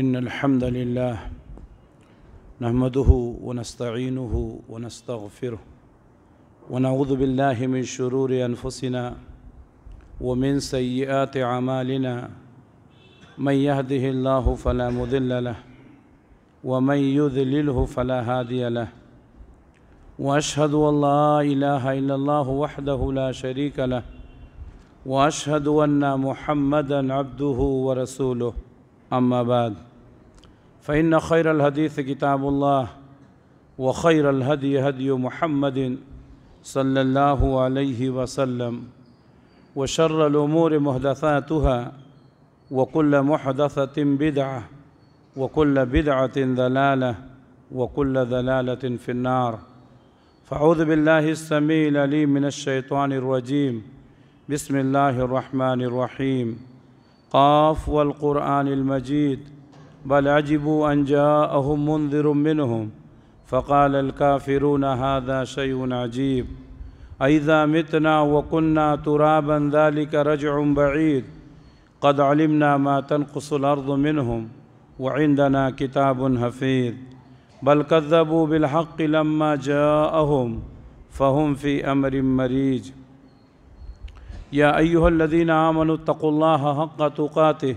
إن الحمد لله نحمده ونستعينه ونستغفره ونعوذ بالله من شرور أنفسنا ومن سيئات أعمالنا من يهده الله فلا مضل له ومن يذلله فلا هادي له وأشهد أن لا إله إلا الله وحده لا شريك له وأشهد أن محمدا عبده ورسوله أما بعد فإن خير الحديث كتاب الله وخير الهدي هدي محمد صلى الله عليه وسلم وشر الأمور محدثاتها وكل محدثة بدعة وكل بدعة ذلالة وكل ذلالة في النار فأعوذ بالله السميع العليم من الشيطان الرجيم بسم الله الرحمن الرحيم قاف والقرآن المجيد بل عجبوا ان جاءهم منذر منهم فقال الكافرون هذا شيء عجيب أئذا متنا وكنا ترابا ذلك رجع بعيد قد علمنا ما تنقص الأرض منهم وعندنا كتاب حفيظ بل كذبوا بالحق لما جاءهم فهم في أمر مريج يا أيها الذين آمنوا اتقوا الله حق تقاته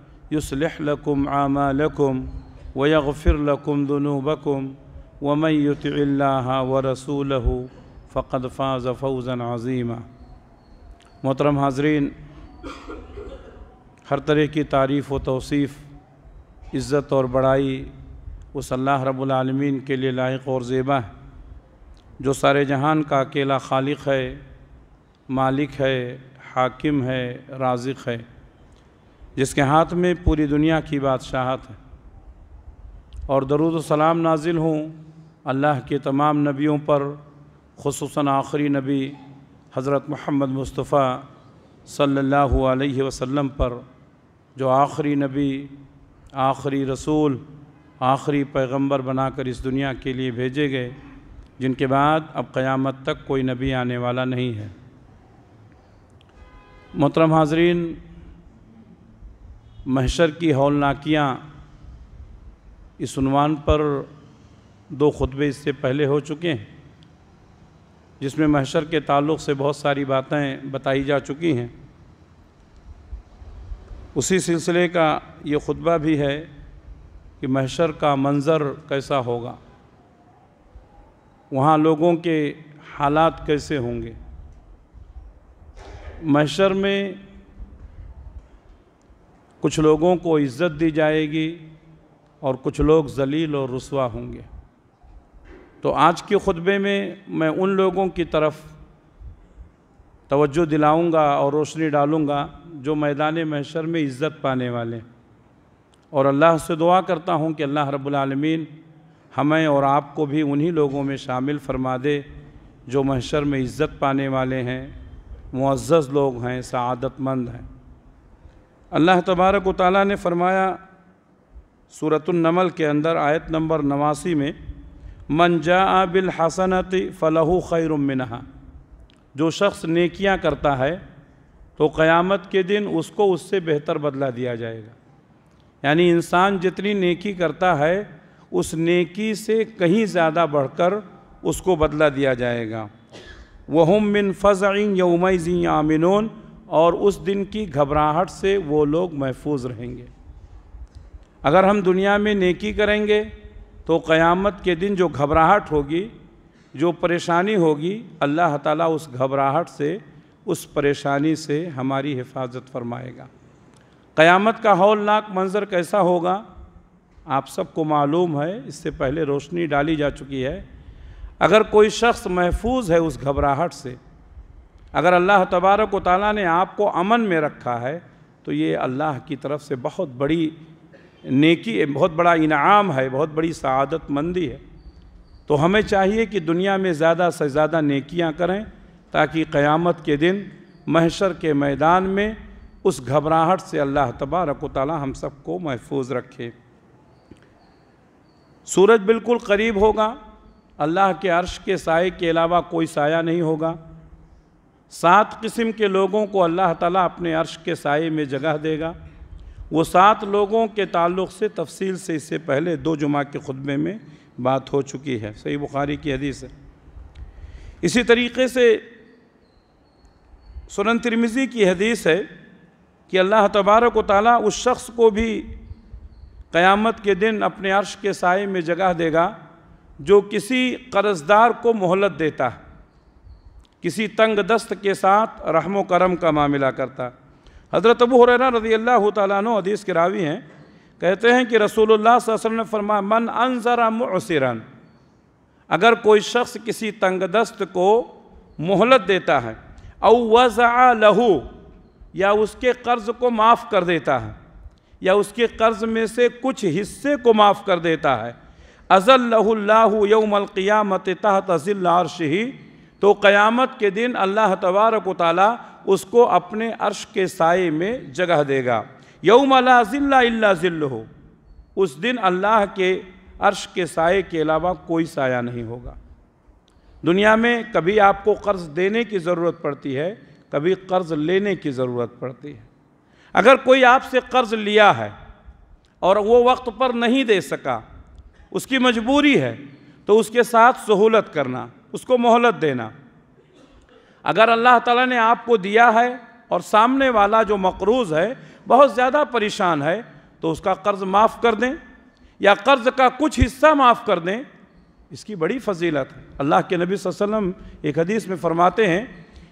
يصلح لكم اعمالكم ويغفر لكم ذنوبكم ومن يطع الله ورسوله फ़कद फ़ाज़ फौज़न अज़ीमा मोहतरम हाजरीन हर तरह की तारीफ़ व तोसीफ़ इज़्ज़त और बड़ाई उस अल्लाह रबालमीन के लिए लायक और ज़ेबा है जो सारे जहान का अकेला खालिक है मालिक है हाकिम है राजिक है जिसके हाथ में पूरी दुनिया की बादशाहत है और दरुद सलाम नाजिल हूँ अल्लाह के तमाम नबियों पर खसूस आखिरी नबी हज़रत महमद मुस्तफ़ा सल्लल्लाहु अलैहि वसल्लम पर जो आखिरी नबी आखिरी रसूल आखिरी पैगंबर बनाकर इस दुनिया के लिए भेजे गए जिनके बाद अब क़यामत तक कोई नबी आने वाला नहीं है मोहतरम हाजरीन महशर की हौलनाकियाँ इस उनवान पर दो खुतबे इससे पहले हो चुके हैं जिसमें महशर के ताल्लुक़ से बहुत सारी बातें बताई जा चुकी हैं उसी सिलसिले का ये खुतबा भी है कि महशर का मंज़र कैसा होगा वहाँ लोगों के हालात कैसे होंगे महशर में कुछ लोगों को इज़्ज़त दी जाएगी और कुछ लोग जलील और रसुआ होंगे तो आज के ख़ुतबे में मैं उन लोगों की तरफ तवज्जो दिलाऊंगा और रोशनी डालूंगा जो मैदान महशर में इज़्ज़त पाने वाले और अल्लाह से दुआ करता हूं कि अल्लाह रब्लमीन हमें और आपको भी उन्हीं लोगों में शामिल फरमा दे जो महशर में इज़्ज़त पाने वाले हैं मुआज़ लोग हैं सआदतमंद हैं अल्लाह तबारक ताली ने फरमाया नमल के अंदर आयत नंबर नवासी में मन जा बिल हसनत फ़लहू मिनहा जो शख्स नेकियां करता है तो क़यामत के दिन उसको उससे बेहतर बदला दिया जाएगा यानी इंसान जितनी नेकी करता है उस नेकी से कहीं ज़्यादा बढ़कर उसको बदला दिया जाएगा वहम मिन फ़ज़ यौमज़ी आमिनून और उस दिन की घबराहट से वो लोग महफूज रहेंगे अगर हम दुनिया में नेकी करेंगे तो क़यामत के दिन जो घबराहट होगी जो परेशानी होगी अल्लाह ताला उस घबराहट से उस परेशानी से हमारी हिफाजत फरमाएगा क़यामत का हौलनाक मंज़र कैसा होगा आप सबको मालूम है इससे पहले रोशनी डाली जा चुकी है अगर कोई शख्स महफूज है उस घबराहट से अगर अल्लाह तबारक ताली ने आपको अमन में रखा है तो ये अल्लाह की तरफ से बहुत बड़ी नेकी बहुत बड़ा इनाम है बहुत बड़ी सआदत है तो हमें चाहिए कि दुनिया में ज़्यादा से ज़्यादा नेकियाँ करें ताकि क़यामत के दिन महशर के मैदान में उस घबराहट से अल्लाह तबारक ताली हम सबको महफूज रखे सूरज बिल्कुल करीब होगा अल्लाह के अर्श के साय के अलावा कोई साया नहीं होगा सात किस्म के लोगों को अल्लाह ताला अपने अर्श के साय में जगह देगा वो सात लोगों के ताल्लुक़ से तफसील से इससे पहले दो जुमा के खुतबे में बात हो चुकी है सही बुखारी की हदीस है इसी तरीके से सुनन तिरमिज़ी की हदीस है कि अल्लाह तबारक व ताली उस शख्स को भी क़यामत के दिन अपने अर्श के साय में जगह देगा जो किसी कर्जदार को मोहलत देता है किसी तंग दस्त के साथ रहम करम का मामला करता हज़रत अबू हुरैरा रजी अल्लाह तु हदीस के रावी हैं कहते हैं कि रसूलुल्लाह वसल्लम ने फरमाया मन अनजरा मुसरन अगर कोई शख्स किसी तंग दस्त को मोहलत देता है औ वज़ा लहू या उसके कर्ज़ को माफ़ कर देता है या उसके कर्ज़ में से कुछ हिस्से को माफ़ कर देता है अज़ल लहूल्ला यौमल क़ियामत तहत अज़िल आरशी तो क़यामत के दिन अल्लाह तबारक ताली उसको अपने अर्श के साय में जगह देगा यौम ला ज़िल्ल हो उस दिन अल्लाह के अर्श के साय के अलावा कोई साया नहीं होगा दुनिया में कभी आपको कर्ज़ देने की ज़रूरत पड़ती है कभी कर्ज़ लेने की ज़रूरत पड़ती है अगर कोई आपसे कर्ज़ लिया है और वो वक्त पर नहीं दे सका उसकी मजबूरी है तो उसके साथ सहूलत करना उसको मोहलत देना अगर अल्लाह ताला ने आपको दिया है और सामने वाला जो मकरूज़ है बहुत ज़्यादा परेशान है तो उसका कर्ज़ माफ़ कर दें या कर्ज़ का कुछ हिस्सा माफ़ कर दें इसकी बड़ी फजीलत है अल्लाह के नबी वसल्लम एक हदीस में फरमाते हैं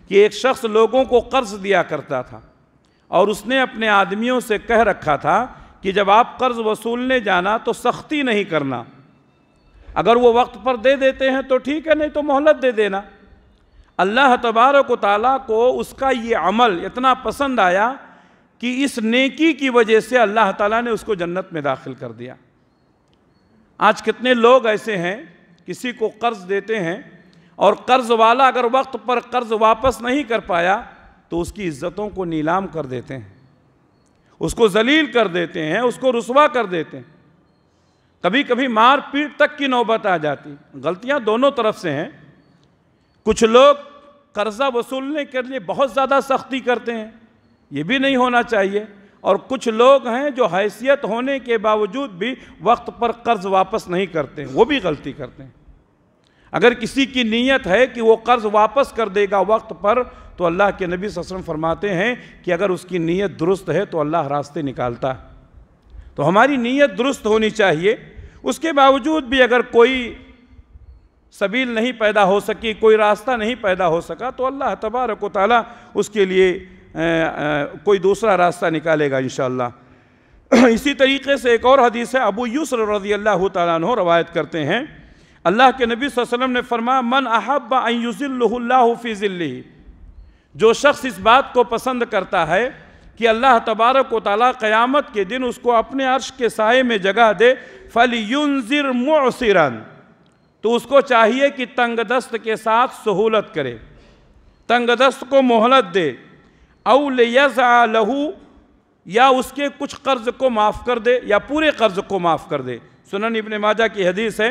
कि एक शख्स लोगों को कर्ज़ दिया करता था और उसने अपने आदमियों से कह रखा था कि जब आप कर्ज़ वसूलने जाना तो सख्ती नहीं करना अगर वो वक्त पर दे देते हैं तो ठीक है नहीं तो मोहलत दे देना अल्लाह तबारक ताली को उसका ये अमल इतना पसंद आया कि इस नेकी की वजह से अल्लाह ताला ने उसको जन्नत में दाखिल कर दिया आज कितने लोग ऐसे हैं किसी को कर्ज़ देते हैं और कर्ज़ वाला अगर वक्त पर कर्ज़ वापस नहीं कर पाया तो उसकी इज़्ज़तों को नीलाम कर देते हैं उसको जलील कर देते हैं उसको रसवा कर देते हैं कभी कभी मार पीट तक की नौबत आ जाती गलतियां दोनों तरफ से हैं कुछ लोग कर्ज़ा वसूलने के लिए बहुत ज़्यादा सख्ती करते हैं ये भी नहीं होना चाहिए और कुछ लोग हैं जो हैसियत होने के बावजूद भी वक्त पर कर्ज़ वापस नहीं करते वो भी गलती करते हैं अगर किसी की नीयत है कि वो कर्ज़ वापस कर देगा वक्त पर तो अल्लाह के नबी वसम फरमाते हैं कि अगर उसकी नीयत दुरुस्त है तो अल्लाह रास्ते निकालता है तो हमारी नीयत दुरुस्त होनी चाहिए उसके बावजूद भी अगर कोई सबील नहीं पैदा हो सकी कोई रास्ता नहीं पैदा हो सका तो अल्लाह तबारक ताली उसके लिए आ, आ, कोई दूसरा रास्ता निकालेगा इन इसी तरीके से एक और हदीस है अबू यूसर रजी अल्लाह तु रवायत करते हैं अल्लाह के नबी वसल्लम ने फ़रमाया मन अहब फ़ी ज़िल्ली जो शख्स इस बात को पसंद करता है कि अल्लाह तबारक वाली क़यामत के दिन उसको अपने अर्श के साय में जगह दे फलियुनजिर मुसरन तो उसको चाहिए कि तंग दस्त के साथ सहूलत करे तंग दस्त को मोहलत दे अवल लहू या उसके कुछ कर्ज को माफ़ कर दे या पूरे कर्ज को माफ़ कर दे सुनन इबन माजा की हदीस है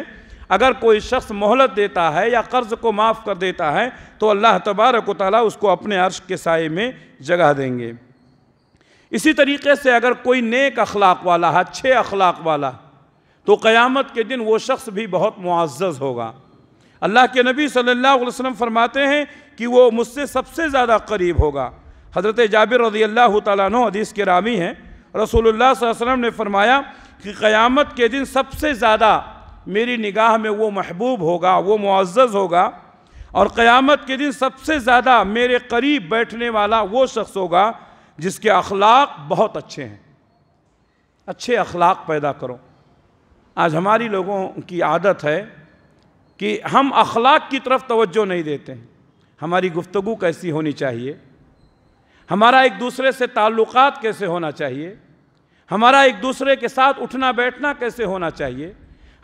अगर कोई शख्स मोहलत देता है या कर्ज को माफ़ कर देता है तो अल्लाह तबारक वाली उसको अपने अर्श के साय में जगह देंगे इसी तरीके से अगर कोई नेक अखलाक वाला है अच्छे अखलाक वाला तो क़यामत के दिन वो शख्स भी बहुत मुआज़ होगा अल्लाह के नबी सल्लल्लाहु अलैहि वसल्लम फरमाते हैं कि वो मुझसे सबसे ज़्यादा करीब होगा हज़रत जाबिर रजी अल्लाह तु हदीस के रामी हैं रसूलुल्लाह वसल्लम ने फरमाया कि क़यामत के दिन सबसे ज़्यादा मेरी निगाह में वो महबूब होगा वो मुआज़ होगा और क़यामत के दिन सबसे ज़्यादा मेरे करीब बैठने वाला वो शख्स होगा जिसके अखलाक बहुत अच्छे हैं अच्छे अखलाक पैदा करो आज हमारी लोगों की आदत है कि हम अखलाक की तरफ तवज्जो नहीं देते हैं हमारी गुफ्तु कैसी होनी चाहिए हमारा एक दूसरे से ताल्लुक़ कैसे होना चाहिए हमारा एक दूसरे के साथ उठना बैठना कैसे होना चाहिए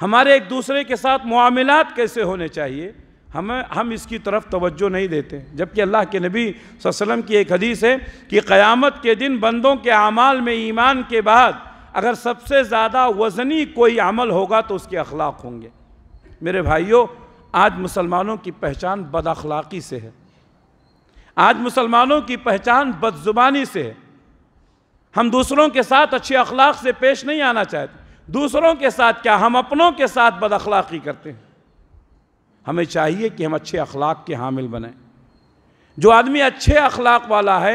हमारे एक दूसरे के साथ मामलात कैसे होने चाहिए हम हम इसकी तरफ तवज्जो नहीं देते जबकि अल्लाह के नबी वसल्लम की एक हदीस है कि क़यामत के दिन बंदों के अमाल में ईमान के बाद अगर सबसे ज़्यादा वज़नी कोई अमल होगा तो उसके अखलाक होंगे मेरे भाइयों आज मुसलमानों की पहचान बद अखलाक़ी से है आज मुसलमानों की पहचान बदजुबानी से है हम दूसरों के साथ अच्छे अखलाक से पेश नहीं आना चाहते दूसरों के साथ क्या हम अपनों के साथ बद अखलाक़ी करते हैं हमें चाहिए कि हम अच्छे अखलाक के हामिल बने जो आदमी अच्छे अखलाक वाला है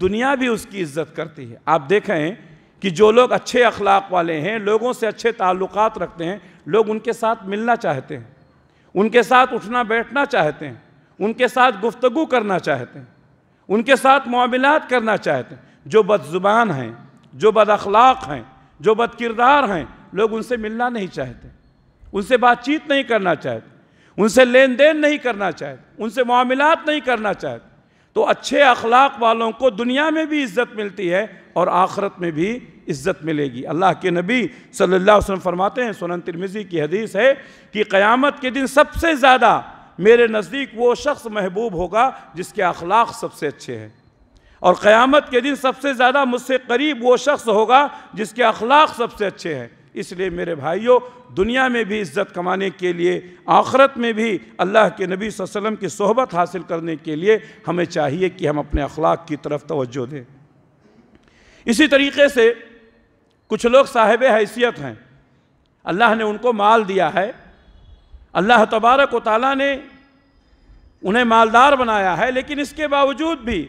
दुनिया भी उसकी इज्जत करती है आप देखें कि जो लोग अच्छे अखलाक वाले हैं लोगों से अच्छे ताल्लुक रखते हैं लोग उनके साथ मिलना चाहते हैं उनके साथ उठना बैठना चाहते हैं उनके साथ गुफ्तगु करना चाहते हैं उनके साथ मामलात करना चाहते हैं जो बदजुबान हैं जो बदअलाक हैं जो बदकिरदार हैं लोग उनसे मिलना नहीं चाहते उनसे बातचीत नहीं करना चाहते उनसे लेन देन नहीं करना चाहे उनसे मामलात नहीं करना चाहे तो अच्छे अखलाक वालों को दुनिया में भी इज़्ज़त मिलती है और आखरत में भी इज़्ज़त मिलेगी अल्लाह के नबी सल्लल्लाहु अलैहि वसल्लम फरमाते हैं सुनन तिरमिज़ी की हदीस है कि क़यामत के दिन सबसे ज़्यादा मेरे नज़दीक वो शख्स महबूब होगा जिसके अखलाक सबसे अच्छे हैं और क़यामत के दिन सबसे ज़्यादा मुझसे करीब वो शख्स होगा जिसके अखलाक सबसे अच्छे हैं इसलिए मेरे भाइयों दुनिया में भी इज़्ज़त कमाने के लिए आखरत में भी अल्लाह के नबी वसम की सोहबत हासिल करने के लिए हमें चाहिए कि हम अपने अखलाक की तरफ तोज्जो दें इसी तरीके से कुछ लोग साहिब हैसियत हैं अल्लाह ने उनको माल दिया है अल्लाह तबारक वाली ने उन्हें मालदार बनाया है लेकिन इसके बावजूद भी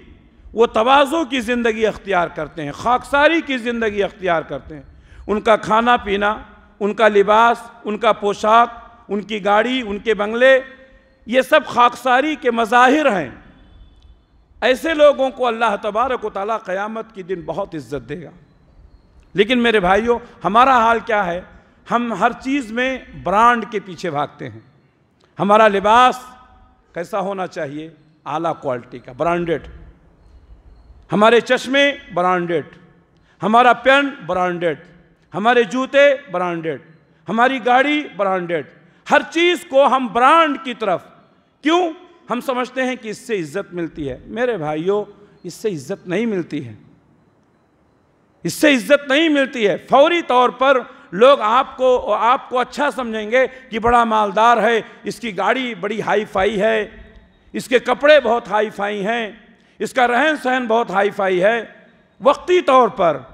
वो तोज़ों की ज़िंदगी अख्तियार करते हैं खाकसारी की ज़िंदगी अख्तियार करते हैं उनका खाना पीना उनका लिबास उनका पोशाक उनकी गाड़ी उनके बंगले ये सब खाकसारी के मज़ाहिर हैं ऐसे लोगों को अल्लाह तबारक वाली क़यामत के दिन बहुत इज्जत देगा लेकिन मेरे भाइयों हमारा हाल क्या है हम हर चीज़ में ब्रांड के पीछे भागते हैं हमारा लिबास कैसा होना चाहिए आला क्वालिटी का ब्रांडेड हमारे चश्मे ब्रांडेड हमारा पेन ब्रांडेड हमारे जूते ब्रांडेड हमारी गाड़ी ब्रांडेड हर चीज़ को हम ब्रांड की तरफ क्यों हम समझते हैं कि इससे इज्जत मिलती है मेरे भाइयों इससे इज्जत नहीं मिलती है इससे इज्जत नहीं मिलती है फौरी तौर पर लोग आपको आपको अच्छा समझेंगे कि बड़ा मालदार है इसकी गाड़ी बड़ी हाई फाई है इसके कपड़े बहुत हाई फाई हैं इसका रहन सहन बहुत हाई फाई है वक्ती तौर पर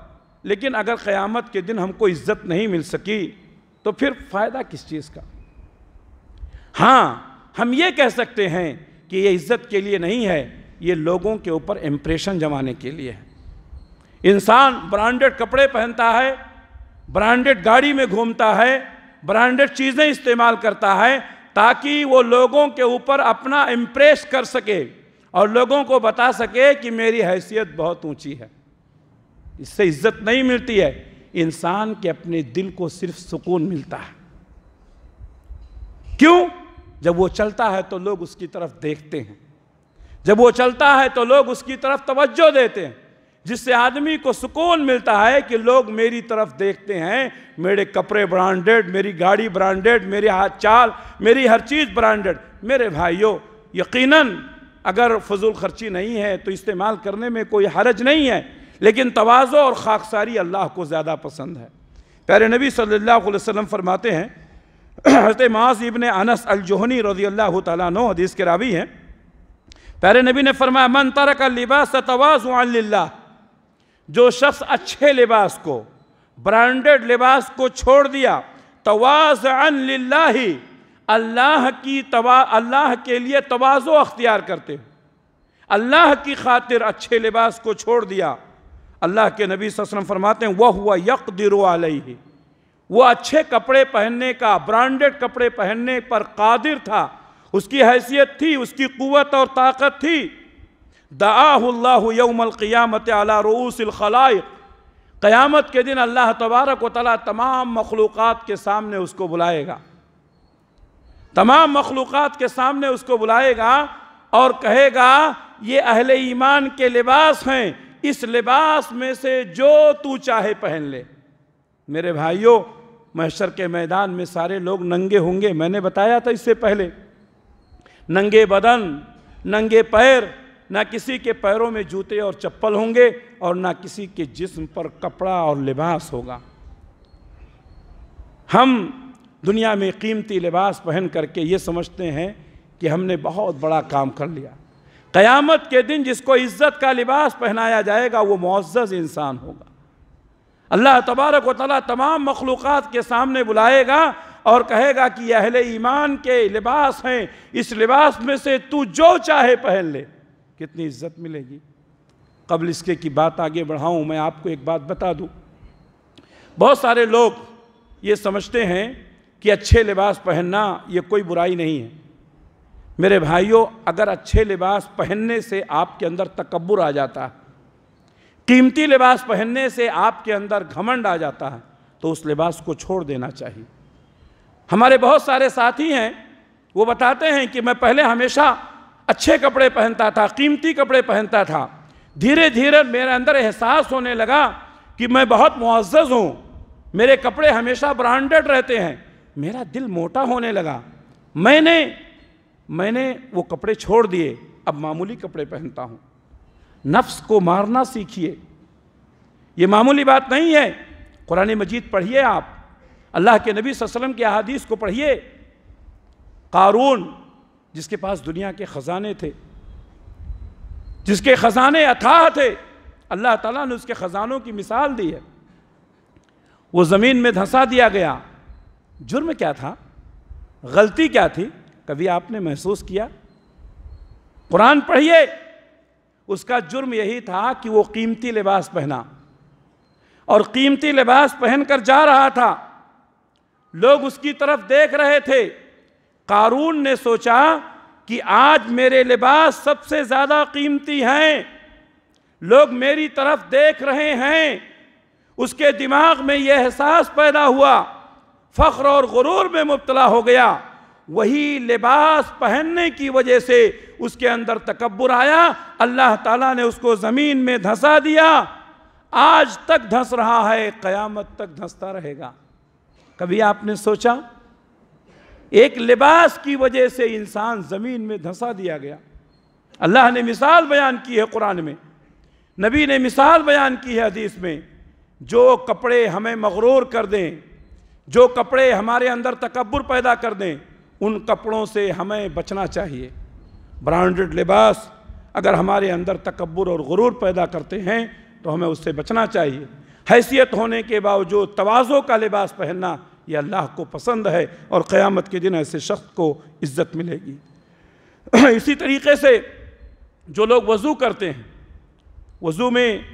लेकिन अगर क़यामत के दिन हमको इज्जत नहीं मिल सकी तो फिर फ़ायदा किस चीज़ का हाँ हम ये कह सकते हैं कि ये इज्जत के लिए नहीं है ये लोगों के ऊपर इम्प्रेशन जमाने के लिए है इंसान ब्रांडेड कपड़े पहनता है ब्रांडेड गाड़ी में घूमता है ब्रांडेड चीज़ें इस्तेमाल करता है ताकि वो लोगों के ऊपर अपना इम्प्रेस कर सके और लोगों को बता सके कि मेरी हैसियत बहुत ऊंची है इससे इज्जत नहीं मिलती है इंसान के अपने दिल को सिर्फ सुकून मिलता है क्यों जब वो चलता है तो लोग उसकी तरफ देखते हैं जब वो चलता है तो लोग उसकी तरफ तवज्जो देते हैं जिससे आदमी को सुकून मिलता है कि लोग मेरी तरफ देखते हैं मेरे कपड़े ब्रांडेड मेरी गाड़ी ब्रांडेड मेरे हाथ चाल मेरी हर चीज़ ब्रांडेड मेरे भाइयों यकीनन अगर फजूल खर्ची नहीं है तो इस्तेमाल करने में कोई हरज नहीं है लेकिन तोज़ो और खाकसारी अल्लाह को ज़्यादा पसंद है प्यारे नबी सल्लल्लाहु अलैहि वसल्लम फरमाते हैं हज़रत माज इबन अनस अलजोहनी रजी अल्लाह तन हदीस के रावी हैं प्यारे नबी ने फरमाया मन तरक लिबास तोज़ल्ला जो शख्स अच्छे लिबास को ब्रांडेड लिबास को छोड़ दिया ही अल्लाह की तवा अल्लाह के लिए तोज़ो अख्तियार करते अल्लाह की खातिर अच्छे लिबास को छोड़ दिया अल्लाह के नबी वसम फरमाते हैं वह हुआ यक दिर आलही वह अच्छे कपड़े पहनने का ब्रांडेड कपड़े पहनने पर कादिर था उसकी हैसियत थी उसकी क़वत और ताकत थी दाहल्लामत अला रऊसलखलाय क़यामत के दिन अल्लाह तबारक व तमाम मखलूक़ के सामने उसको बुलाएगा तमाम मखलूक़ के सामने उसको बुलाएगा और कहेगा ये अहले ईमान के लिबास हैं इस लिबास में से जो तू चाहे पहन ले मेरे भाइयों महशर के मैदान में सारे लोग नंगे होंगे मैंने बताया था इससे पहले नंगे बदन नंगे पैर ना किसी के पैरों में जूते और चप्पल होंगे और ना किसी के जिस्म पर कपड़ा और लिबास होगा हम दुनिया में कीमती लिबास पहन करके ये समझते हैं कि हमने बहुत बड़ा काम कर लिया क़यामत के दिन जिसको इज़्ज़त का लिबास पहनाया जाएगा वो मुआज़ इंसान होगा अल्लाह तबारक व तमाम मखलूक़ के सामने बुलाएगा और कहेगा कि यह अहले ईमान के लिबास हैं इस लिबास में से तू जो चाहे पहन ले कितनी इज्जत मिलेगी कबल इसके की बात आगे बढ़ाऊं मैं आपको एक बात बता दूं बहुत सारे लोग ये समझते हैं कि अच्छे लिबास पहनना ये कोई बुराई नहीं है मेरे भाइयों अगर अच्छे लिबास पहनने से आपके अंदर तकबर आ जाता है कीमती लिबास पहनने से आपके अंदर घमंड आ जाता है तो उस लिबास को छोड़ देना चाहिए हमारे बहुत सारे साथी हैं वो बताते हैं कि मैं पहले हमेशा अच्छे कपड़े पहनता था कीमती कपड़े पहनता था धीरे धीरे मेरे अंदर एहसास होने लगा कि मैं बहुत मुआज़ हूँ मेरे कपड़े हमेशा ब्रांडेड रहते हैं मेरा दिल मोटा होने लगा मैंने मैंने वो कपड़े छोड़ दिए अब मामूली कपड़े पहनता हूँ नफ्स को मारना सीखिए ये मामूली बात नहीं है कुरान मजीद पढ़िए आप अल्लाह के नबी वसम के अहादीस को पढ़िए कारून जिसके पास दुनिया के ख़जाने थे जिसके ख़जाने अथाह थे अल्लाह ताला ने उसके ख़जानों की मिसाल दी है वो ज़मीन में धंसा दिया गया जुर्म क्या था गलती क्या थी कभी आपने महसूस किया कुरान पढ़िए उसका जुर्म यही था कि वो कीमती लिबास पहना और कीमती लिबास पहनकर जा रहा था लोग उसकी तरफ देख रहे थे कारून ने सोचा कि आज मेरे लिबास सबसे ज़्यादा कीमती हैं लोग मेरी तरफ देख रहे हैं उसके दिमाग में यह एहसास पैदा हुआ फ़ख्र और गुरूर में मुबतला हो गया वही लिबास पहनने की वजह से उसके अंदर तकबर आया अल्लाह ताला ने उसको ज़मीन में धंसा दिया आज तक धंस रहा है क़यामत तक धंसता रहेगा कभी आपने सोचा एक लिबास की वजह से इंसान ज़मीन में धंसा दिया गया अल्लाह ने मिसाल बयान की है कुरान में नबी ने मिसाल बयान की है हदीस में जो कपड़े हमें मगरूर कर दें जो कपड़े हमारे अंदर तकबर पैदा कर दें उन कपड़ों से हमें बचना चाहिए ब्रांडेड लिबास अगर हमारे अंदर तकबर और गुरूर पैदा करते हैं तो हमें उससे बचना चाहिए हैसियत होने के बावजूद तोज़ों का लिबास पहनना ये अल्लाह को पसंद है और क़यामत के दिन ऐसे शख्स को इज़्ज़त मिलेगी इसी तरीके से जो लोग वज़ू करते हैं वज़ू में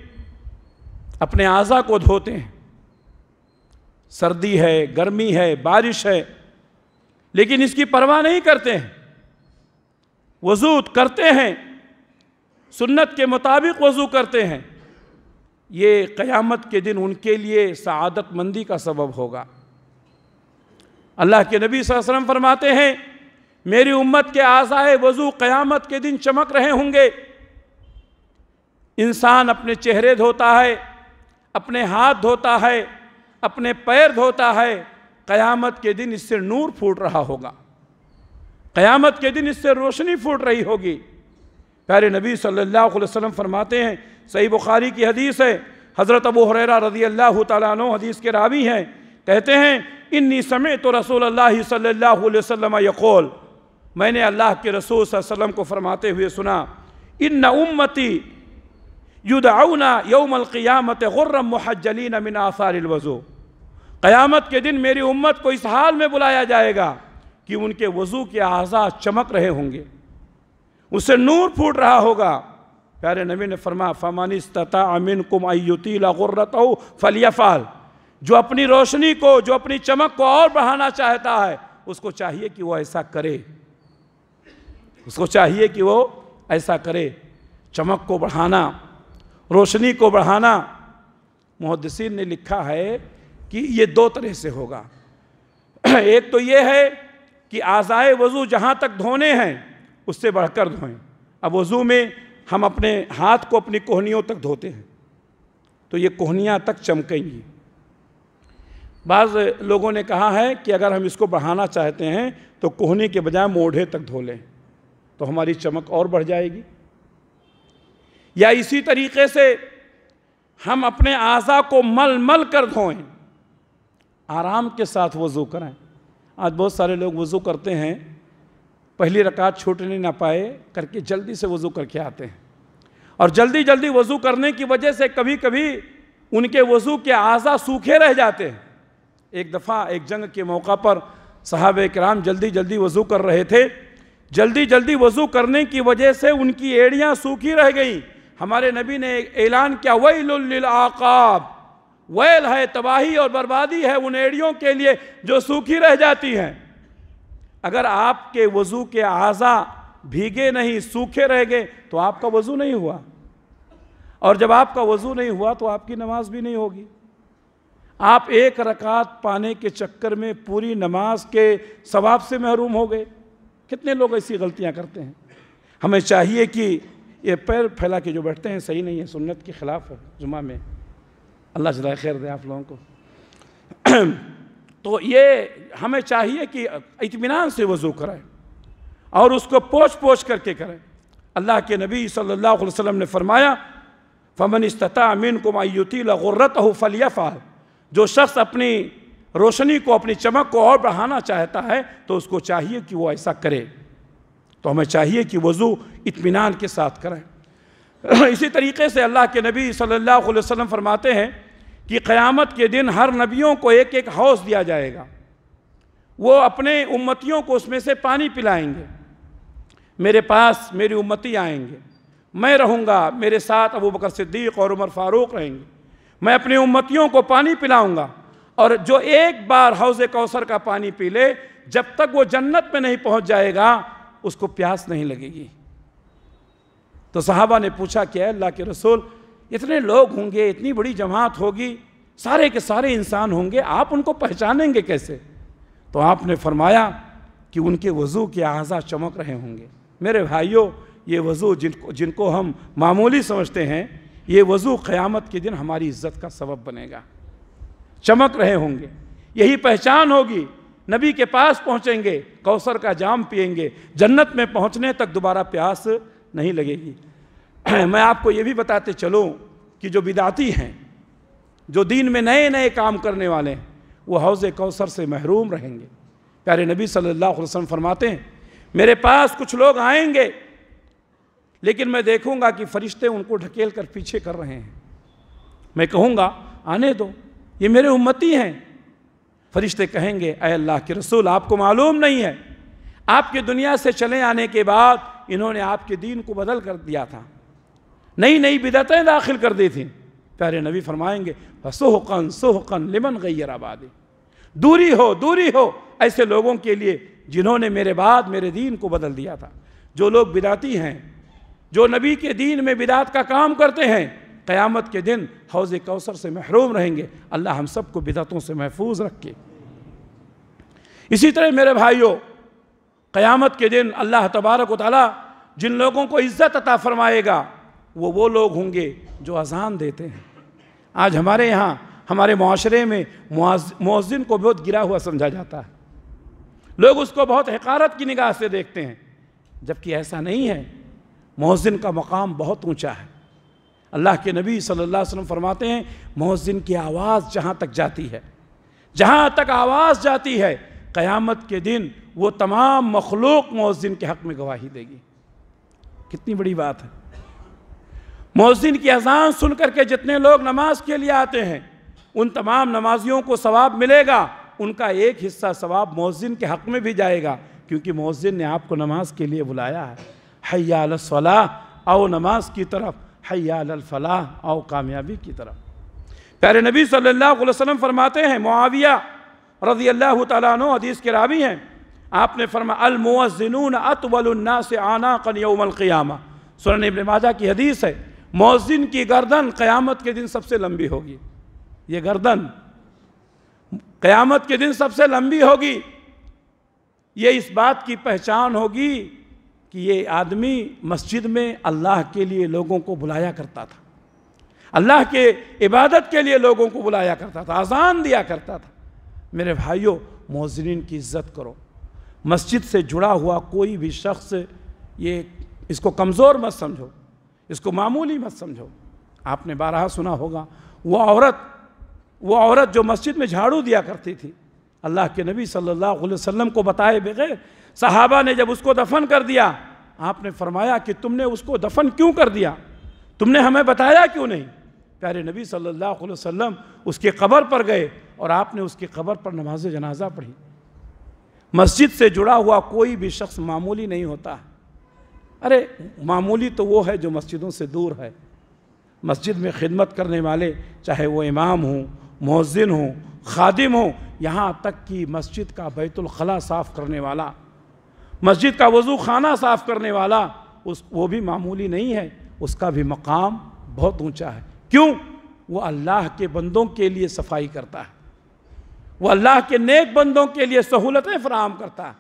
अपने आज़ा को धोते हैं सर्दी है गर्मी है बारिश है लेकिन इसकी परवाह नहीं करते हैं वजू करते हैं सुन्नत के मुताबिक वज़ू करते हैं ये क़यामत के दिन उनके लिए सदतमंदी का सबब होगा अल्लाह के नबी वसल्लम फरमाते हैं मेरी उम्मत के आज़ाए वज़ू क़यामत के दिन चमक रहे होंगे इंसान अपने चेहरे धोता है अपने हाथ धोता है अपने पैर धोता है क़यामत के दिन इससे नूर फूट रहा होगा क़यामत के दिन इससे रोशनी फूट रही होगी प्यारे नबी सल्लल्लाहु अलैहि वसल्लम फरमाते हैं सही बुखारी की हदीस है हज़रत अबू हुररा रजी अल्लाह तु हदीस के रावी हैं कहते हैं इन्नी समय तो रसूल अल्लाह सल्ला यकोल मैंने अल्लाह के रसूल वसम को फरमाते हुए सुना इन उम्मती युदाऊना यौमल क़ियामत गुर्रम महजलीन मिन आसार वज़ू क़यामत के दिन मेरी उम्मत को इस हाल में बुलाया जाएगा कि उनके वज़ू के आज़ा चमक रहे होंगे उससे नूर फूट रहा होगा प्यारे नबी ने फरमा फमानी तथा अमिन कुम अयुती हो फलियाफ़ाल जो अपनी रोशनी को जो अपनी चमक को और बढ़ाना चाहता है उसको चाहिए कि वो ऐसा करे उसको चाहिए कि वो ऐसा करे चमक को बढ़ाना रोशनी को बढ़ाना मुहदसिन ने लिखा है कि ये दो तरह से होगा एक तो ये है कि आज़ाए वज़ू जहाँ तक धोने हैं उससे बढ़कर धोएं अब वज़ू में हम अपने हाथ को अपनी कोहनियों तक धोते हैं तो ये कोहनियाँ तक चमकेंगी बाज़ लोगों ने कहा है कि अगर हम इसको बढ़ाना चाहते हैं तो कोहनी के बजाय मोढ़े तक धो लें तो हमारी चमक और बढ़ जाएगी या इसी तरीके से हम अपने आज़ा को मल मल कर धोएं आराम के साथ वज़ू करें आज बहुत सारे लोग वज़ू करते हैं पहली रकात छूटने ना पाए करके जल्दी से वज़ू करके आते हैं और जल्दी जल्दी वज़ू करने की वजह से कभी कभी उनके वज़ू के अज़ा सूखे रह जाते हैं एक दफ़ा एक जंग के मौका पर साहब कराम जल्दी जल्दी वज़ू कर रहे थे जल्दी जल्दी वज़ू करने की वजह से उनकी एड़ियाँ सूखी रह गई हमारे नबी ने ऐलान किया वही आकाब वैल है तबाही और बर्बादी है उन एड़ियों के लिए जो सूखी रह जाती हैं अगर आपके वज़ू के आज़ा भीगे नहीं सूखे रह गए तो आपका वज़ू नहीं हुआ और जब आपका वज़ू नहीं हुआ तो आपकी नमाज भी नहीं होगी आप एक रकात पाने के चक्कर में पूरी नमाज के सवाब से महरूम हो गए कितने लोग ऐसी गलतियां करते हैं हमें चाहिए कि ये पैर फैला के जो बैठते हैं सही नहीं है सुन्नत के ख़िलाफ़ है जुमा में अल्लाह जला खैर दे आप लोगों को तो ये हमें चाहिए कि इतमान से वज़ू कराएं और उसको पोछ पोछ करके करें अल्लाह के नबी सल्लल्लाहु अलैहि वसल्लम ने फरमाया फमन अमीन को मायूती लर्रत हो फलिया फ़ाल जो शख्स अपनी रोशनी को अपनी चमक को और बढ़ाना चाहता है तो उसको चाहिए कि वो ऐसा करे तो हमें चाहिए कि वज़ू इतमान के साथ करें इसी तरीके से अल्लाह के नबी सल्लल्लाहु अलैहि वसल्लम फरमाते हैं कि क़यामत के दिन हर नबियों को एक एक हौस दिया जाएगा वो अपने उम्मतियों को उसमें से पानी पिलाएंगे मेरे पास मेरी उम्मती आएंगे मैं रहूँगा मेरे साथ अबू बकर सिद्दीक़ और उमर फ़ारूक रहेंगे मैं अपनी उम्मतियों को पानी पिलाऊँगा और जो एक बार हौज कौसर का पानी पी ले जब तक वो जन्नत में नहीं पहुँच जाएगा उसको प्यास नहीं लगेगी तो साहबा ने पूछा कि अल्लाह के रसूल इतने लोग होंगे इतनी बड़ी जमात होगी सारे के सारे इंसान होंगे आप उनको पहचानेंगे कैसे तो आपने फरमाया कि उनके वज़ू के अज़ा चमक रहे होंगे मेरे भाइयों ये वज़ू जिनको जिनको हम मामूली समझते हैं ये वज़ू क़यामत के दिन हमारी इज्जत का सबब बनेगा चमक रहे होंगे यही पहचान होगी नबी के पास पहुँचेंगे कौसर का जाम पियेंगे जन्नत में पहुँचने तक दोबारा प्यास नहीं लगेगी मैं आपको ये भी बताते चलूँ कि जो बिदाती हैं जो दीन में नए नए काम करने वाले हैं वो हौज़ कौसर से महरूम रहेंगे प्यारे नबी सल्लल्लाहु अलैहि वसल्लम फरमाते हैं मेरे पास कुछ लोग आएंगे लेकिन मैं देखूंगा कि फरिश्ते उनको ढकेल कर पीछे कर रहे हैं मैं कहूँगा आने दो ये मेरे उम्मती हैं फरिश्ते कहेंगे अय अल्लाह के रसूल आपको मालूम नहीं है आपके दुनिया से चले आने के बाद इन्होंने आपके दीन को बदल कर दिया था नई नई बिदतें दाखिल कर दी थी प्यारे नबी फरमाएंगे सोहकन सोहकन लिमन गैर आबादी दूरी हो दूरी हो ऐसे लोगों के लिए जिन्होंने मेरे बाद मेरे दीन को बदल दिया था जो लोग बिदाती हैं जो नबी के दीन में बिदात का काम करते हैं क़यामत के दिन हौज़ कौसर से महरूम रहेंगे अल्लाह हम सबको बिदातों से महफूज रखे इसी तरह मेरे भाइयों क़यामत के दिन अल्लाह तबारक वाली जिन लोगों को इज़्ज़त अता फरमाएगा वो वो लोग होंगे जो अजान देते हैं आज हमारे यहाँ हमारे माशरे में मुआजिन को बहुत गिरा हुआ समझा जाता है लोग उसको बहुत हकारत की निगाह से देखते हैं जबकि ऐसा नहीं है मुआजिन का मकाम बहुत ऊँचा है अल्लाह के नबी सल्लल्लाहु अलैहि वसल्लम फरमाते हैं मुआजिन की आवाज़ जहाँ तक जाती है जहाँ तक आवाज़ जाती है क़यामत के दिन वो तमाम मखलूक मौजिन के हक़ में गवाही देगी कितनी बड़ी बात है मौजिन की अजान सुन करके जितने लोग नमाज के लिए आते हैं उन तमाम नमाजियों को सवाब मिलेगा उनका एक हिस्सा सवाब मौजिन के हक़ में भी जाएगा क्योंकि मौजिन ने आपको नमाज के लिए बुलाया है हयालसलाह आओ नमाज की तरफ हयालफलाह आओ कामयाबी की तरफ प्यारे नबी सल्लल्लाहु अलैहि वसल्लम फरमाते हैं मुआविया रजी अल्लाह तु हदीस के रावी हैं आपने फरमा अलमुआजिनून से आना कन्यमलक़ियामा सुन इबन माजा की हदीस है मौजिन की गर्दन क़्यामत के दिन सबसे लंबी होगी ये गर्दन क़्यामत के दिन सबसे लंबी होगी ये इस बात की पहचान होगी कि ये आदमी मस्जिद में अल्लाह के लिए लोगों को बुलाया करता था अल्लाह के इबादत के लिए लोगों को बुलाया करता था अजान दिया करता था मेरे भाइयों मोजरीन की इज्जत करो मस्जिद से जुड़ा हुआ कोई भी शख्स ये इसको कमज़ोर मत समझो इसको मामूली मत समझो आपने बारहा सुना होगा वो औरत वो औरत जो मस्जिद में झाड़ू दिया करती थी अल्लाह के नबी सल्लल्लाहु अलैहि वसल्लम को बताए बगैर सहाबा ने जब उसको दफन कर दिया आपने फरमाया कि तुमने उसको दफन क्यों कर दिया तुमने हमें बताया क्यों नहीं प्यारे नबी सल्लल्लाहु अलैहि वसल्लम उसके कबर पर गए और आपने उसकी खबर पर नमाज जनाजा पढ़ी मस्जिद से जुड़ा हुआ कोई भी शख्स मामूली नहीं होता अरे मामूली तो वो है जो मस्जिदों से दूर है मस्जिद में खिदमत करने वाले चाहे वो इमाम हों मौजिन हों खादिम हों यहाँ तक कि मस्जिद का बैतुलखला साफ़ करने वाला मस्जिद का वजू खाना साफ़ करने वाला उस वो भी मामूली नहीं है उसका भी मकाम बहुत ऊंचा है क्यों वो अल्लाह के बंदों के लिए सफाई करता है वो अल्लाह के नेक बंदों के लिए सहूलतें फराहम करता है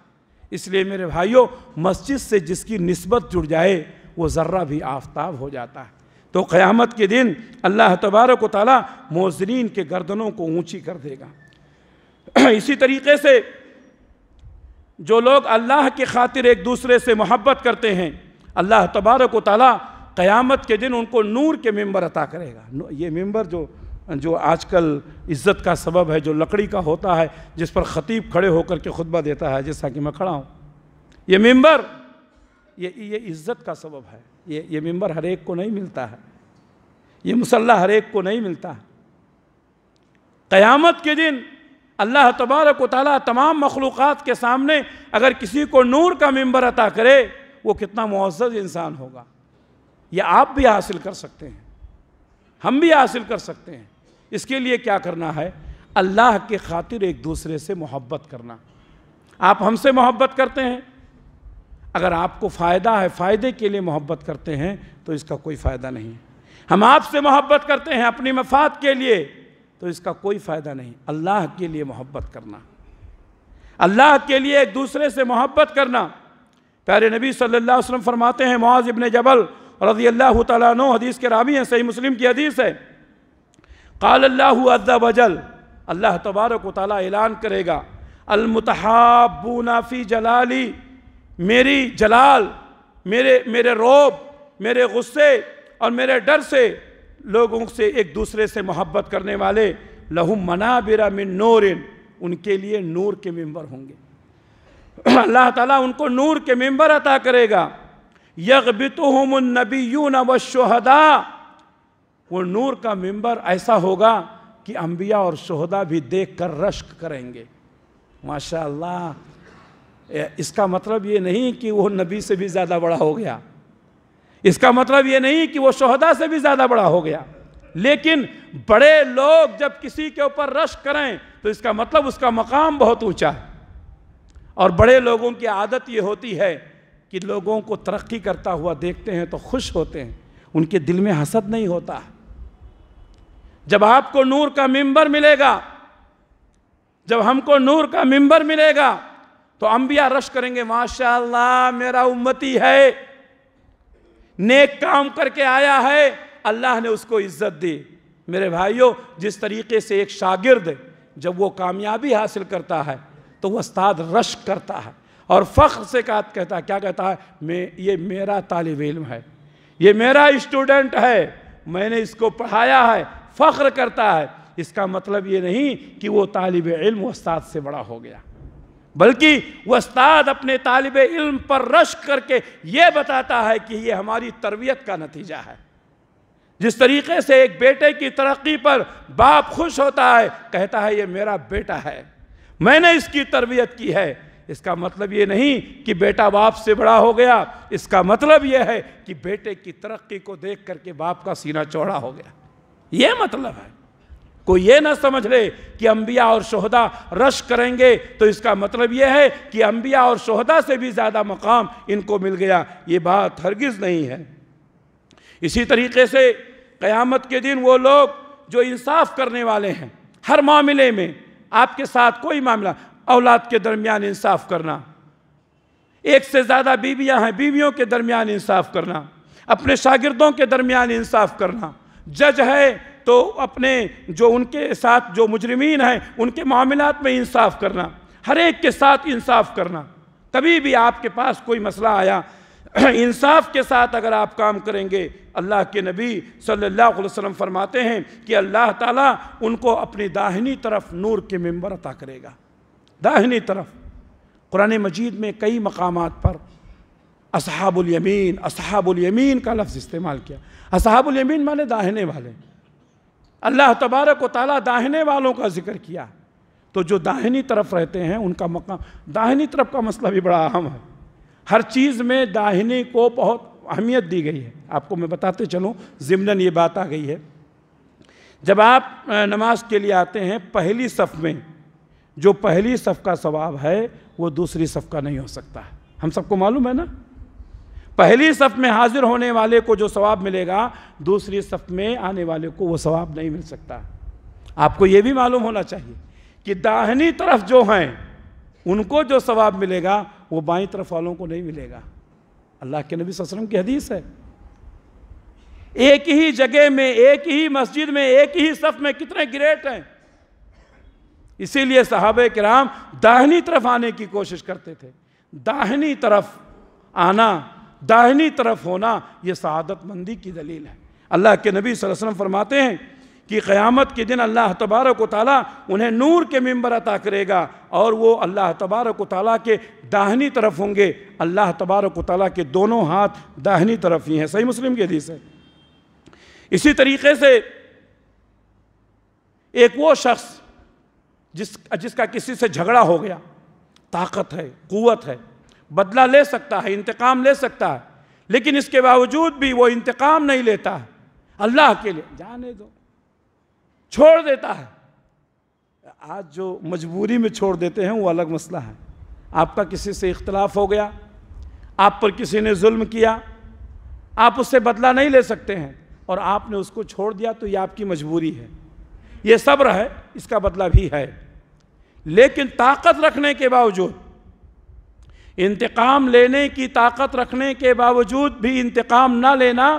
इसलिए मेरे भाइयों मस्जिद से जिसकी नस्बत जुड़ जाए वो ज़र्रा भी आफ्ताब हो जाता है तो क़यामत के दिन अल्लाह तबारक ताली मोजरीन के गर्दनों को ऊँची कर देगा इसी तरीके से जो लोग अल्लाह के खातिर एक दूसरे से मोहब्बत करते हैं अल्लाह तबारक ताली क़यामत के दिन उनको नूर के मेंबर अता करेगा ये मेंबर जो जो आजकल इज़्ज़त का सबब है जो लकड़ी का होता है जिस पर ख़तीब खड़े होकर के खुतबा देता है जैसा कि मैं खड़ा हूँ ये मेंबर ये ये इज़्ज़त का सबब है ये ये मेम्बर हर एक को नहीं मिलता है ये मुसल्ला हर एक को नहीं मिलता है क़यामत के दिन अल्लाह तबारक ताली तमाम मखलूक़ के सामने अगर किसी को नूर का मेंबर अता करे वो कितना मुआज़ इंसान होगा ये आप भी हासिल कर सकते हैं हम भी हासिल कर सकते हैं इसके लिए क्या करना है अल्लाह के खातिर एक दूसरे से मोहब्बत करना आप हमसे मोहब्बत करते हैं अगर आपको फ़ायदा है फ़ायदे के लिए मोहब्बत करते हैं तो इसका कोई फ़ायदा नहीं हम आपसे मोहब्बत करते हैं अपनी मफाद के लिए तो इसका कोई फ़ायदा नहीं अल्लाह के लिए मोहब्बत करना अल्लाह के लिए एक दूसरे से मोहब्बत करना प्यारे नबी सल्लल्लाहु अलैहि वसल्लम फरमाते हैं मुआज़ इबन जबल रज़ी अल्लाह तैन हदीस के रावी हैं सही मुस्लिम की हदीस है काल अल्लाह वजल अल्लाह तबारक ताली ऐलान करेगा अलमतहाबूनाफ़ी जलाली मेरी जलाल मेरे मेरे रोब मेरे गुस्से और मेरे डर से लोगों से एक दूसरे से मोहब्बत करने वाले लहुम मनाबिरा मिन नूरिन उनके लिए नूर के मेंबर होंगे अल्लाह ताला उनको नूर के मेंबर अता करेगा यकबित नबीयून व शहदा वो नूर का मेंबर ऐसा होगा कि अंबिया और शहदा भी देख कर रश्क करेंगे माशा इसका मतलब ये नहीं कि वो नबी से भी ज़्यादा बड़ा हो गया इसका मतलब ये नहीं कि वो शहदा से भी ज़्यादा बड़ा हो गया लेकिन बड़े लोग जब किसी के ऊपर रश करें तो इसका मतलब उसका मकाम बहुत ऊंचा है और बड़े लोगों की आदत ये होती है कि लोगों को तरक्की करता हुआ देखते हैं तो खुश होते हैं उनके दिल में हसद नहीं होता है जब आपको नूर का मिंबर मिलेगा जब हमको नूर का मिंबर मिलेगा तो अंबिया रश करेंगे माशाल्लाह मेरा उम्मती है नेक काम करके आया है अल्लाह ने उसको इज्जत दी मेरे भाइयों जिस तरीके से एक शागिर्द जब वो कामयाबी हासिल करता है तो वह उस्ताद रश करता है और फ़ख्र से कहता है क्या कहता है मैं ये मेरा तालब इल्म है ये मेरा स्टूडेंट है मैंने इसको पढ़ाया है फ़ख्र करता है इसका मतलब ये नहीं कि वो तालब इल्म उस्ताद से बड़ा हो गया बल्कि उस्ताद अपने तालब इल्म पर रश करके ये बताता है कि ये हमारी तरबियत का नतीजा है जिस तरीके से एक बेटे की तरक्की पर बाप खुश होता है कहता है ये मेरा बेटा है मैंने इसकी तरबियत की है इसका मतलब ये नहीं कि बेटा बाप से बड़ा हो गया इसका मतलब यह है कि बेटे की तरक्की को देख करके बाप का सीना चौड़ा हो गया ये मतलब है कोई ये ना समझ ले कि अंबिया और शोहदा रश करेंगे तो इसका मतलब यह है कि अंबिया और शोहदा से भी ज़्यादा मकाम इनको मिल गया ये बात हरगिज़ नहीं है इसी तरीके से क़यामत के दिन वो लोग जो इंसाफ करने वाले हैं हर मामले में आपके साथ कोई मामला औलाद के दरमियान इंसाफ करना एक से ज़्यादा बीवियां हैं बीवियों के दरमियान इंसाफ करना अपने शागिर्दों के दरमियान इंसाफ करना जज है तो अपने जो उनके साथ जो मुजरमीन हैं उनके मामला में इंसाफ करना हर एक के साथ इंसाफ करना कभी भी आपके पास कोई मसला आया इंसाफ के साथ अगर आप काम करेंगे अल्लाह के नबी सल्लल्लाहु अलैहि वसल्लम फरमाते हैं कि अल्लाह ताला उनको अपनी दाहिनी तरफ नूर के मेम्बर अता करेगा दाहिनी तरफ कुरान मजीद में कई मकाम पर असहाबुलयमीन असहाबुलयमीन का लफ्ज़ इस्तेमाल किया असहाबुलयमीन माने दाहिने वाले अल्लाह तबारक व ताली दाहिने वालों का जिक्र किया तो जो दाहिनी तरफ रहते हैं उनका मकाम दाहिनी तरफ का मसला भी बड़ा अहम है हर चीज़ में दाहिनी को बहुत अहमियत दी गई है आपको मैं बताते चलूँ ज़िमनन ये बात आ गई है जब आप नमाज के लिए आते हैं पहली सफ़ में जो पहली सफ़ का सवाब है वो दूसरी सफ़ का नहीं हो सकता हम सबको मालूम है ना पहली सफ में हाजिर होने वाले को जो सवाब मिलेगा दूसरी सफ में आने वाले को वो सवाब नहीं मिल सकता आपको ये भी मालूम होना चाहिए कि दाहिनी तरफ जो हैं उनको जो सवाब मिलेगा वो बाई तरफ वालों को नहीं मिलेगा अल्लाह के नबी वसम की हदीस है एक ही जगह में एक ही मस्जिद में एक ही सफ में कितने ग्रेट हैं इसीलिए साहब कराम दाहिनी तरफ आने की कोशिश करते थे दाहिनी तरफ आना दाहिनी तरफ होना यह शहादतमंदी की दलील है अल्लाह के नबी वसल्लम फरमाते हैं कि क़यामत के दिन अल्लाह तबारक ताली उन्हें नूर के मेम्बर अता करेगा और वो अल्लाह तबारक ताली के दाहिनी तरफ होंगे अल्लाह तबारक ताली के दोनों हाथ दाहिनी तरफ ही हैं सही मुस्लिम के हदीस है इसी तरीके से एक वो शख्स जिस जिसका किसी से झगड़ा हो गया ताकत है क़वत है बदला ले सकता है इंतकाम ले सकता है लेकिन इसके बावजूद भी वो इंतकाम नहीं लेता है अल्लाह के लिए जाने दो छोड़ देता है आज जो मजबूरी में छोड़ देते हैं वो अलग मसला है आपका किसी से इख्तलाफ हो गया आप पर किसी ने जुल्म किया आप उससे बदला नहीं ले सकते हैं और आपने उसको छोड़ दिया तो ये आपकी मजबूरी है ये सब्र है इसका बदला भी है लेकिन ताकत रखने के बावजूद इंतकाम लेने की ताकत रखने के बावजूद भी इंतकाम ना लेना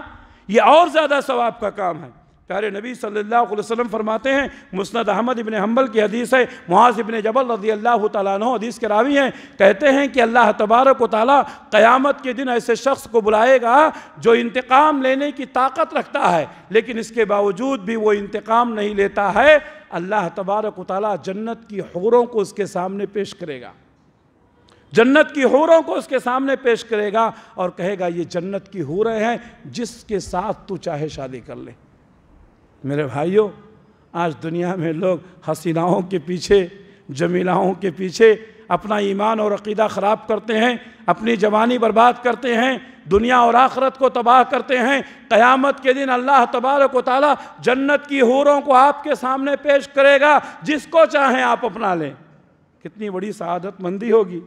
ये और ज़्यादा सवाब का काम है प्यारे नबी सल्लल्लाहु अलैहि वसल्लम फरमाते हैं मुस्नद अहमद इबन हम्बल की हदीस है मुआज इबन जबल रजी अल्लाह तदीस हदीस के रावी हैं कहते हैं कि अल्लाह तबारक ताली क़यामत के दिन ऐसे शख्स को बुलाएगा जो इंतकाम लेने की ताकत रखता है लेकिन इसके बावजूद भी वो इंतकाम नहीं लेता है अल्लाह तबारक ताली जन्नत की हौरों को उसके सामने पेश करेगा जन्नत की हूरों को उसके सामने पेश करेगा और कहेगा ये जन्नत की हूरें हैं जिसके साथ तू चाहे शादी कर ले मेरे भाइयों आज दुनिया में लोग हसीनाओं के पीछे जमीलाओं के पीछे अपना ईमान और अकीदा ख़राब करते हैं अपनी जवानी बर्बाद करते हैं दुनिया और आखरत को तबाह करते हैं क़यामत के दिन अल्लाह तबारक ताली जन्नत की हूरों को आपके सामने पेश करेगा जिसको चाहें आप अपना लें कितनी बड़ी शहादत मंदी होगी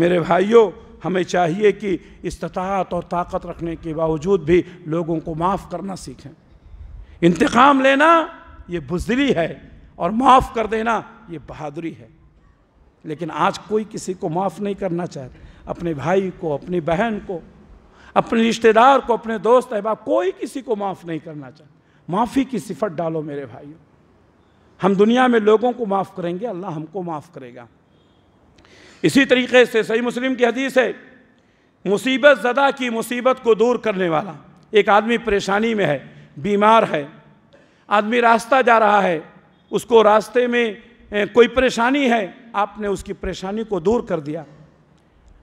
मेरे भाइयों हमें चाहिए कि इस्तात और ताकत रखने के बावजूद भी लोगों को माफ़ करना सीखें इंतकाम लेना ये बुजदली है और माफ़ कर देना ये बहादुरी है लेकिन आज कोई किसी को माफ़ नहीं करना चाहता अपने भाई को अपनी बहन को अपने रिश्तेदार को अपने दोस्त अहबाब कोई किसी को माफ़ नहीं करना चाहता माफ़ी की सिफत डालो मेरे भाइयों हम दुनिया में लोगों को माफ़ करेंगे अल्लाह हमको माफ़ करेगा इसी तरीके से सही मुस्लिम की हदीस है मुसीबत ज़दा की मुसीबत को दूर करने वाला एक आदमी परेशानी में है बीमार है आदमी रास्ता जा रहा है उसको रास्ते में कोई परेशानी है आपने उसकी परेशानी को दूर कर दिया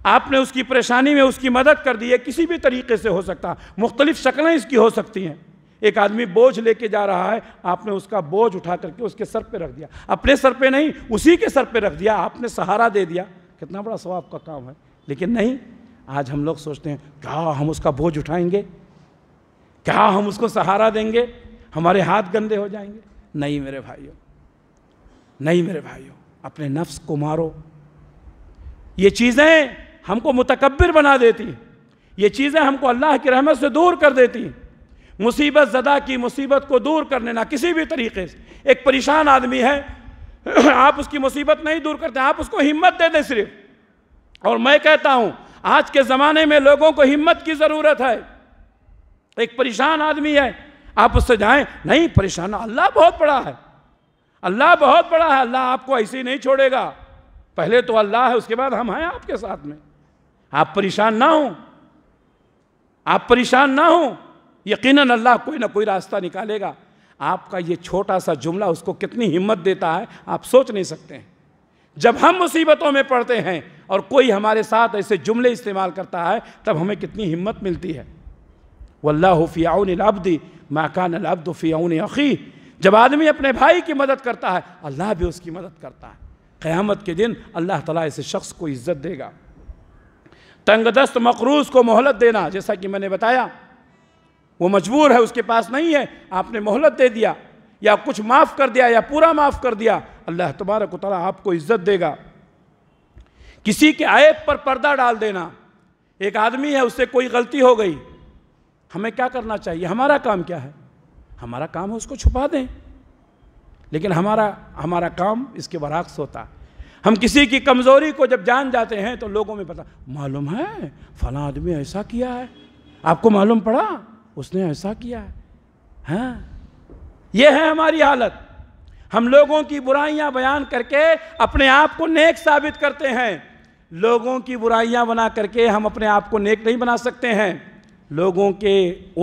आपने उसकी परेशानी में उसकी मदद कर दी है किसी भी तरीके से हो सकता मुख्तलिफ शक्लें इसकी हो सकती हैं एक आदमी बोझ लेके जा रहा है आपने उसका बोझ उठा करके उसके सर पे रख दिया अपने सर पे नहीं उसी के सर पे रख दिया आपने सहारा दे दिया कितना बड़ा स्वभाव का काम है लेकिन नहीं आज हम लोग सोचते हैं क्या हम उसका बोझ उठाएंगे क्या हम उसको सहारा देंगे हमारे हाथ गंदे हो जाएंगे नहीं मेरे भाइयों नहीं मेरे भाइयों अपने नफ्स को मारो ये चीज़ें हमको मुतकबिर बना देती ये चीज़ें हमको अल्लाह की रहमत से दूर कर देती मुसीबत ज़दा की मुसीबत को दूर करने ना किसी भी तरीके से एक परेशान आदमी है आप उसकी मुसीबत नहीं दूर करते आप उसको हिम्मत दे दें सिर्फ और मैं कहता हूं आज के ज़माने में लोगों को हिम्मत की ज़रूरत है एक परेशान आदमी है आप उससे जाएं नहीं परेशान अल्लाह बहुत बड़ा है अल्लाह बहुत बड़ा है अल्लाह आपको ऐसे ही नहीं छोड़ेगा पहले तो अल्लाह है उसके बाद हम हैं आपके साथ में आप परेशान ना हो आप परेशान ना हो यकीनन अल्लाह कोई ना कोई रास्ता निकालेगा आपका ये छोटा सा जुमला उसको कितनी हिम्मत देता है आप सोच नहीं सकते हैं जब हम मुसीबतों में पढ़ते हैं और कोई हमारे साथ ऐसे जुमले इस्तेमाल करता है तब हमें कितनी हिम्मत मिलती है वल्लाह फ़ियाउन अब्दी माकान अब्द फ़ियाउन अखी जब आदमी अपने भाई की मदद करता है अल्लाह भी उसकी मदद करता है क़्यामत के दिन अल्लाह तला ऐसे शख्स को इज़्ज़त देगा तंगदस्त मकरूज को मोहलत देना जैसा कि मैंने बताया वो मजबूर है उसके पास नहीं है आपने मोहलत दे दिया या कुछ माफ़ कर दिया या पूरा माफ़ कर दिया अल्लाह तबारक तला आपको इज्जत देगा किसी के ऐब पर पर्दा डाल देना एक आदमी है उससे कोई गलती हो गई हमें क्या करना चाहिए हमारा काम क्या है हमारा काम है उसको छुपा दें लेकिन हमारा हमारा काम इसके बरक्स होता है हम किसी की कमज़ोरी को जब जान जाते हैं तो लोगों में पता मालूम है फला आदमी ऐसा किया है आपको मालूम पड़ा उसने ऐसा किया है हाँ है हमारी हालत हम लोगों की बुराइयां बयान करके अपने आप को नेक साबित करते हैं लोगों की बुराइयां बना करके हम अपने आप को नेक नहीं बना सकते हैं लोगों के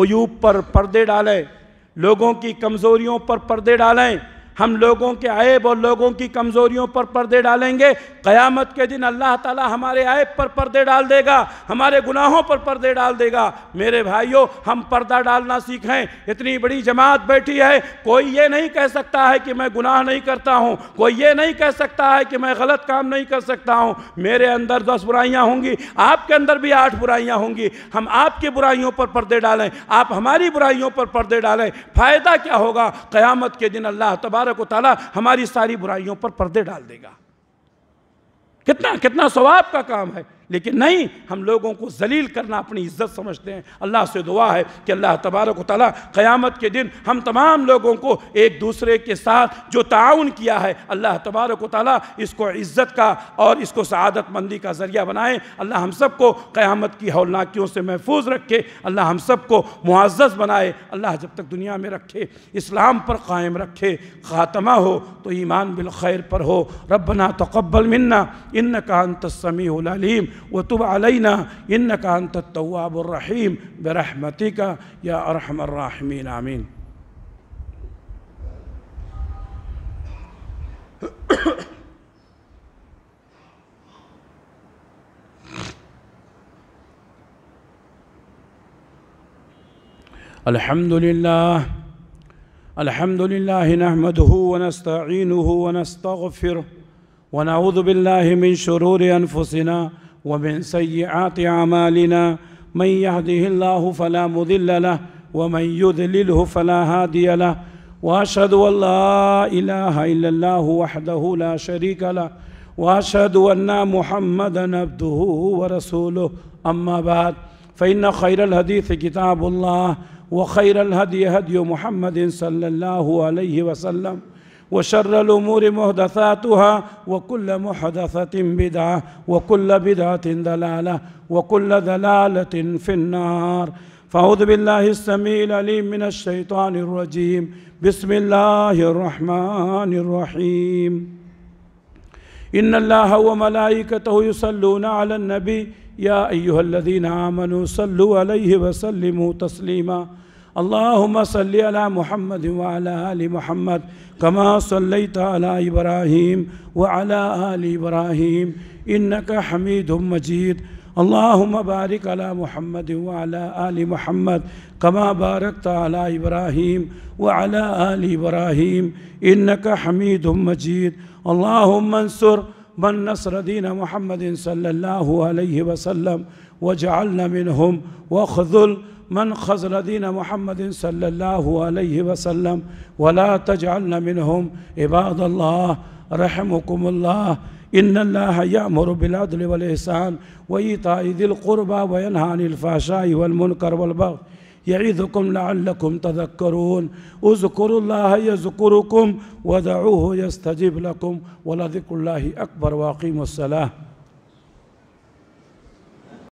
ओयूब पर पर्दे डालें लोगों की कमज़ोरियों पर पर्दे डालें हम लोगों के ऐब और लोगों की कमज़ोरियों पर पर्दे डालेंगे क़यामत के दिन अल्लाह ताला हमारे ऐब पर पर्दे डाल देगा हमारे गुनाहों पर पर्दे डाल देगा मेरे भाइयों हम पर्दा डालना सीखें इतनी बड़ी जमात बैठी है कोई ये नहीं कह सकता है कि मैं गुनाह नहीं करता हूँ कोई ये नहीं कह सकता है कि मैं गलत काम नहीं कर सकता हूँ मेरे अंदर दस बुराइयाँ होंगी आपके अंदर भी आठ बुराइयाँ होंगी हम आपकी बुराइयों पर पर्दे डालें आप हमारी बुराइयों पर पर्दे डालें फ़ायदा क्या होगा क़यामत के दिन अल्लाह तबार तबारक ताला हमारी सारी बुराइयों पर पर्दे डाल देगा कितना कितना स्वभाव का काम है लेकिन नहीं हम लोगों को जलील करना अपनी इज्जत समझते हैं अल्लाह से दुआ है कि अल्लाह तबारक ताली क़यामत के दिन हम तमाम लोगों को एक दूसरे के साथ जो ताउन किया है अल्लाह तबारक ताली इसको इज़्ज़त का और इसको सदतमंदी का ज़रिया बनाए अल्लाह हम सब को क़्यामत की हौलनाकियों से महफूज रखे अल्लाह हम सब को मुआज़ बनाए अल्लाह जब तक दुनिया में रखे इस्लाम पर कायम रखे ख़ात्मा हो तो ईमान बिलखैर पर हो रबना कब्बल मन्ना इन का अंतसमी وتب علينا إنك أنت التواب الرحيم برحمتك يا أرحم الراحمين آمين الحمد لله الحمد لله نحمده ونستعينه ونستغفره ونعوذ بالله من شرور أنفسنا ومن سيئات أعمالنا من يهده الله فلا مضل له ومن يذلله فلا هادي له واشهد ان لا اله الا الله وحده لا شريك له واشهد ان محمدا عبده ورسوله اما بعد فان خير الحديث كتاب الله وخير الهدي هدي محمد صلى الله عليه وسلم وشر الأمور محدثاتها وكل محدثة بدعة وكل بدعة دلالة وكل دلالة في النار فأعوذ بالله السميع العليم من الشيطان الرجيم بسم الله الرحمن الرحيم إن الله وملائكته يصلون على النبي يا أيها الذين آمنوا صلوا عليه وسلموا تسليماً اللهم صل على محمد وعلى آل محمد كما صليت على إبراهيم وعلى آل إبراهيم إنك حميد مجيد اللهم بارك على محمد وعلى آل محمد كما باركت على إبراهيم وعلى آل إبراهيم إنك حميد مجيد اللهم انصر من نصر دين محمد صلى الله عليه وسلم واجعلنا منهم واخذل من خزل دين محمد صلى الله عليه وسلم ولا تجعلن منهم عباد الله رحمكم الله إن الله يأمر بالعدل والإحسان وإيتاء ذي القربى وينهى عن الفحشاء والمنكر والبغي يعظكم لعلكم تذكرون اذكروا الله يذكركم ودعوه يستجيب لكم ولذكر الله أكبر وأقيموا الصلاة